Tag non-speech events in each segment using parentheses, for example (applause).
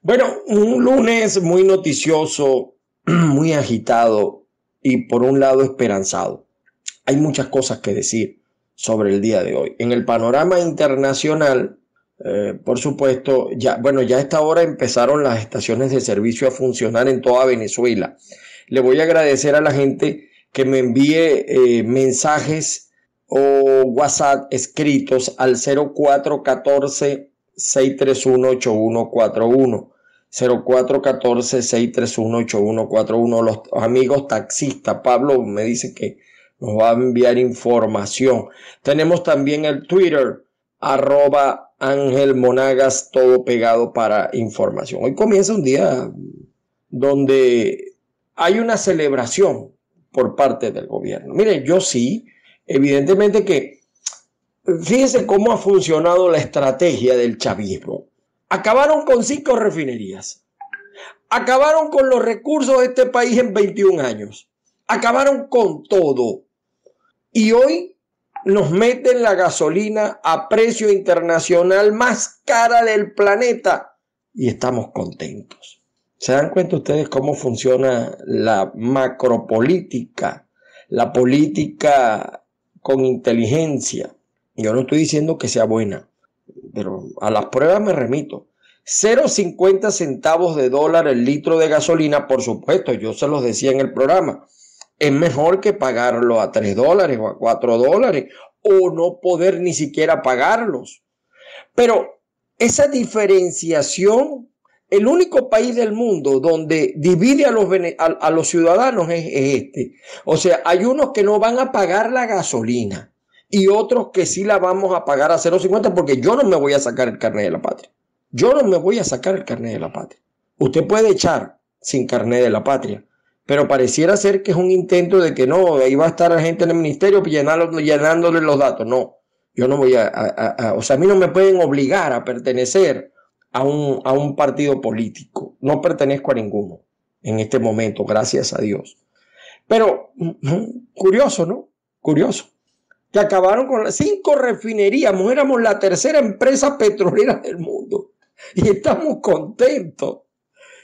Bueno, un lunes muy noticioso, (clears throat) muy agitado y por un lado esperanzado. Hay muchas cosas que decir sobre el día de hoy. En el panorama internacional, eh, por supuesto, ya, bueno, ya a esta hora empezaron las estaciones de servicio a funcionar en toda Venezuela. Le voy a agradecer a la gente que me envíe eh, mensajes o WhatsApp escritos al 0414 631-8141. 0414-631-8141. Los amigos taxistas, Pablo me dice que nos va a enviar información. Tenemos también el Twitter, arroba Ángel Monagas, todo pegado para información. Hoy comienza un día donde hay una celebración por parte del gobierno. Mire, yo sí, evidentemente que fíjense cómo ha funcionado la estrategia del chavismo. Acabaron con cinco refinerías. Acabaron con los recursos de este país en 21 años. Acabaron con todo. Y hoy nos meten la gasolina a precio internacional más cara del planeta y estamos contentos. ¿Se dan cuenta ustedes cómo funciona la macropolítica, la política con inteligencia? Yo no estoy diciendo que sea buena, pero a las pruebas me remito. 0,50 centavos de dólar el litro de gasolina, por supuesto, yo se los decía en el programa. Es mejor que pagarlo a 3 dólares o a 4 dólares o no poder ni siquiera pagarlos. Pero esa diferenciación, el único país del mundo donde divide a los, ciudadanos es este. O sea, hay unos que no van a pagar la gasolina y otros que sí la vamos a pagar a 0,50 porque yo no me voy a sacar el carnet de la patria. Yo no me voy a sacar el carnet de la patria. Usted puede echar sin carnet de la patria, pero pareciera ser que es un intento de que no, ahí va a estar la gente en el ministerio llenándole, los datos. No, yo no voy a, a, o sea, a mí no me pueden obligar a pertenecer a un partido político. No pertenezco a ninguno en este momento, gracias a Dios. Pero mm, mm, curioso, ¿no? Curioso que acabaron con las cinco refinerías. Éramos la tercera empresa petrolera del mundo y estamos contentos.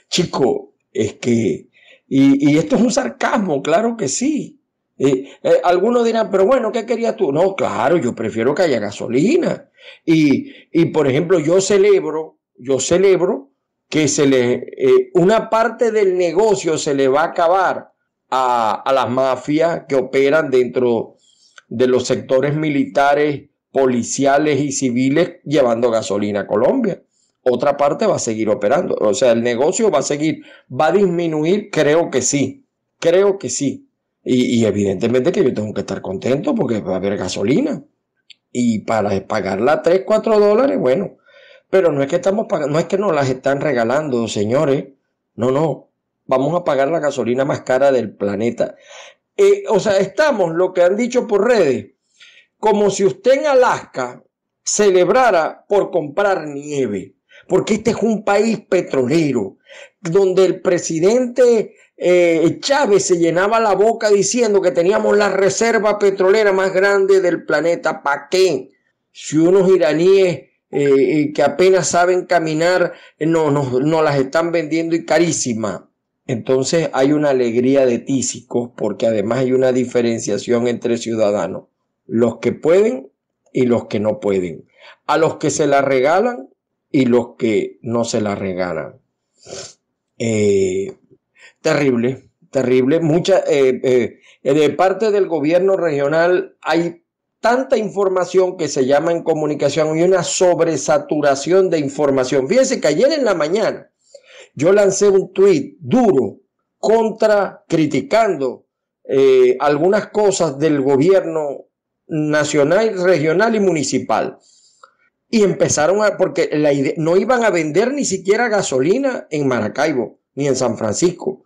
Chico, es que, y, esto es un sarcasmo, claro que sí. Eh, eh, algunos dirán, pero bueno, ¿qué querías tú? No, claro, yo prefiero que haya gasolina. Y, y por ejemplo, yo celebro, yo celebro que se le, eh, una parte del negocio se le va a acabar a, a las mafias que operan dentro de los sectores militares, policiales y civiles llevando gasolina a Colombia. Otra parte va a seguir operando. O sea, el negocio va a seguir. ¿Va a disminuir? Creo que sí. Creo que sí. Y, evidentemente que yo tengo que estar contento porque va a haber gasolina. Y para pagarla 3, 4 dólares, bueno. Pero no es que estamos pagando, no es que nos las están regalando, señores. No, no. Vamos a pagar la gasolina más cara del planeta. Eh, o sea, estamos, lo que han dicho por redes, como si usted en Alaska celebrara por comprar nieve, porque este es un país petrolero, donde el presidente eh, Chávez se llenaba la boca diciendo que teníamos la reserva petrolera más grande del planeta. ¿Para qué? Si unos iraníes eh, que apenas saben caminar no, las están vendiendo y carísimas. Entonces hay una alegría de tísicos porque además hay una diferenciación entre ciudadanos, los que pueden y los que no pueden, a los que se la regalan y los que no se la regalan. Eh, terrible, terrible. Mucha, eh, eh, de parte del gobierno regional hay tanta información que se llama en comunicación y una sobresaturación de información. Fíjense que ayer en la mañana yo lancé un tuit duro contra, criticando eh, algunas cosas del gobierno nacional, regional y municipal. Y empezaron a, porque la no iban a vender ni siquiera gasolina en Maracaibo, ni en San Francisco.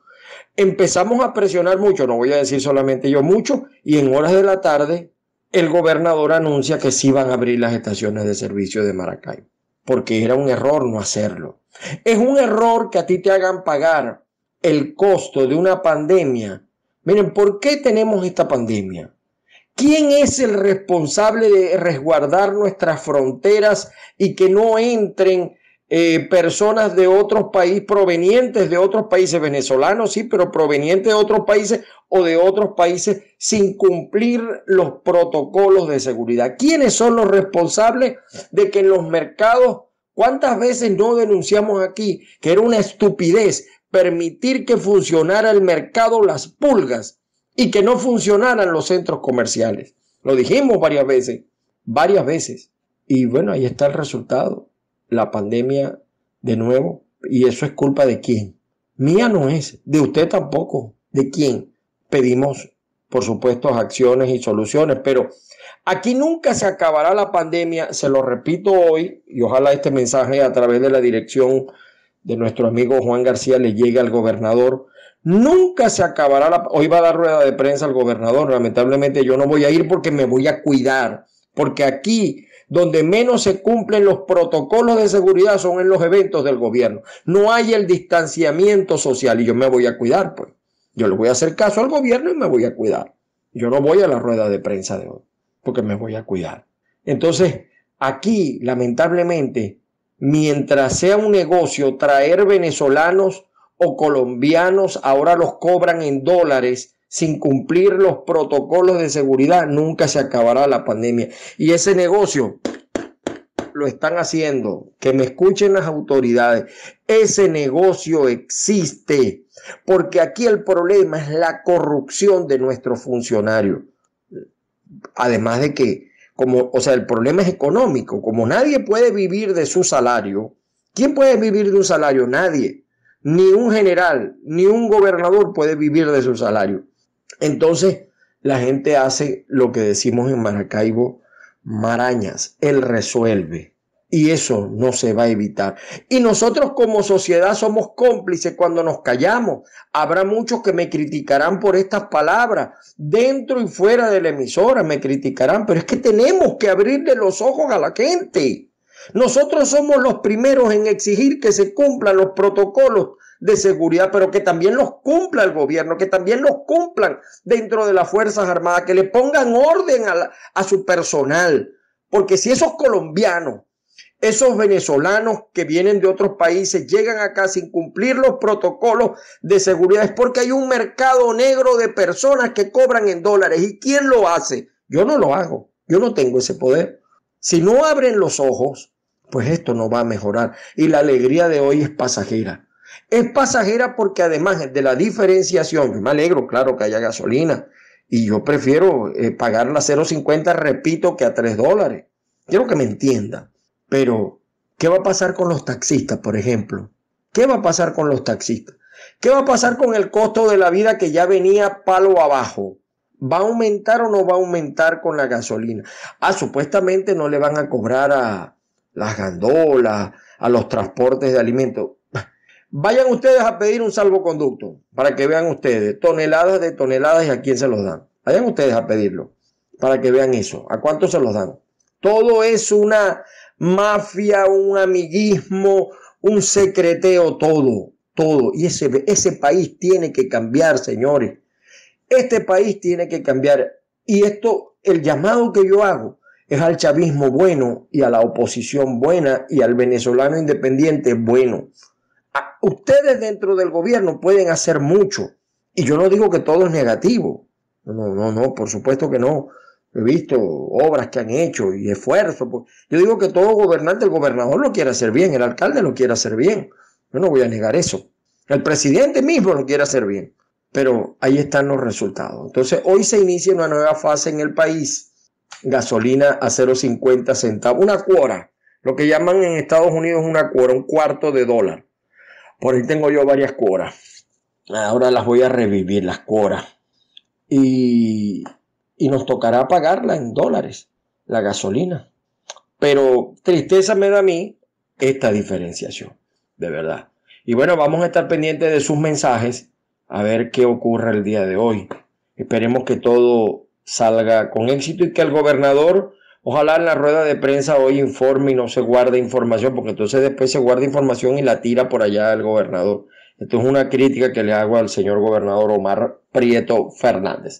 Empezamos a presionar mucho, no voy a decir solamente yo mucho, y en horas de la tarde el gobernador anuncia que sí van a abrir las estaciones de servicio de Maracaibo, porque era un error no hacerlo. Es un error que a ti te hagan pagar el costo de una pandemia. Miren, ¿por qué tenemos esta pandemia? ¿Quién es el responsable de resguardar nuestras fronteras y que no entren eh, personas de otros países, provenientes de otros países, venezolanos, sí, pero provenientes de otros países o de otros países sin cumplir los protocolos de seguridad? ¿Quiénes son los responsables de que en los mercados ¿Cuántas veces no denunciamos aquí que era una estupidez permitir que funcionara el mercado Las Pulgas y que no funcionaran los centros comerciales? Lo dijimos varias veces, varias veces. Y bueno, ahí está el resultado. La pandemia de nuevo. ¿Y eso es culpa de quién? Mía no es, de usted tampoco. ¿De quién? Pedimos, por supuesto, acciones y soluciones, pero Aquí nunca se acabará la pandemia, se lo repito hoy, y ojalá este mensaje a través de la dirección de nuestro amigo Juan García le llegue al gobernador. Nunca se acabará la... Hoy va a dar rueda de prensa al gobernador, lamentablemente yo no voy a ir porque me voy a cuidar, porque aquí donde menos se cumplen los protocolos de seguridad son en los eventos del gobierno. No hay el distanciamiento social y yo me voy a cuidar, pues. Yo le voy a hacer caso al gobierno y me voy a cuidar. Yo no voy a la rueda de prensa de hoy porque me voy a cuidar. Entonces, aquí, lamentablemente, mientras sea un negocio traer venezolanos o colombianos, ahora los cobran en dólares sin cumplir los protocolos de seguridad, nunca se acabará la pandemia. Y ese negocio lo están haciendo, que me escuchen las autoridades, ese negocio existe, porque aquí el problema es la corrupción de nuestros funcionarios además de que, como, o sea, el problema es económico, como nadie puede vivir de su salario, ¿quién puede vivir de un salario? Nadie. Ni un general, ni un gobernador puede vivir de su salario. Entonces, la gente hace lo que decimos en Maracaibo, marañas, él resuelve. Y eso no se va a evitar. Y nosotros como sociedad somos cómplices cuando nos callamos. Habrá muchos que me criticarán por estas palabras, dentro y fuera de la emisora me criticarán, pero es que tenemos que abrirle los ojos a la gente. Nosotros somos los primeros en exigir que se cumplan los protocolos de seguridad, pero que también los cumpla el gobierno, que también los cumplan dentro de las Fuerzas Armadas, que le pongan orden a, a su personal. Porque si esos colombianos esos venezolanos que vienen de otros países llegan acá sin cumplir los protocolos de seguridad. Es porque hay un mercado negro de personas que cobran en dólares. ¿Y quién lo hace? Yo no lo hago. Yo no tengo ese poder. Si no abren los ojos, pues esto no va a mejorar. Y la alegría de hoy es pasajera. Es pasajera porque además de la diferenciación, me alegro, claro, que haya gasolina. Y yo prefiero eh, pagar la 0,50, repito, que a 3 dólares. Quiero que me entiendan. Pero, ¿qué va a pasar con los taxistas, por ejemplo? ¿Qué va a pasar con los taxistas? ¿Qué va a pasar con el costo de la vida que ya venía palo abajo? ¿Va a aumentar o no va a aumentar con la gasolina? Ah, supuestamente no le van a cobrar a las gandolas, a los transportes de alimentos. Vayan ustedes a pedir un salvoconducto para que vean ustedes toneladas de toneladas y a quién se los dan. Vayan ustedes a pedirlo para que vean eso. ¿A cuánto se los dan? Todo es una mafia, un amiguismo, un secreteo, todo, todo. Y ese, ese país tiene que cambiar, señores. Este país tiene que cambiar. Y esto, el llamado que yo hago es al chavismo bueno y a la oposición buena y al venezolano independiente bueno. ustedes dentro del gobierno pueden hacer mucho. Y yo no digo que todo es negativo. No, no, no, por supuesto que no. He visto obras que han hecho y esfuerzo. Pues. Yo digo que todo gobernante, el gobernador lo quiere hacer bien, el alcalde lo quiere hacer bien. Yo no voy a negar eso. El presidente mismo lo quiere hacer bien. Pero ahí están los resultados. Entonces hoy se inicia una nueva fase en el país. Gasolina a 0,50 centavos, una cuora, lo que llaman en Estados Unidos una cuora, un cuarto de dólar. Por ahí tengo yo varias cuoras. Ahora las voy a revivir, las cuoras. Y y nos tocará pagarla en dólares, la gasolina. Pero tristeza me da a mí esta diferenciación, de verdad. Y bueno, vamos a estar pendientes de sus mensajes a ver qué ocurre el día de hoy. Esperemos que todo salga con éxito y que el gobernador, ojalá en la rueda de prensa hoy informe y no se guarde información, porque entonces después se guarda información y la tira por allá el gobernador. Esto es una crítica que le hago al señor gobernador Omar Prieto Fernández.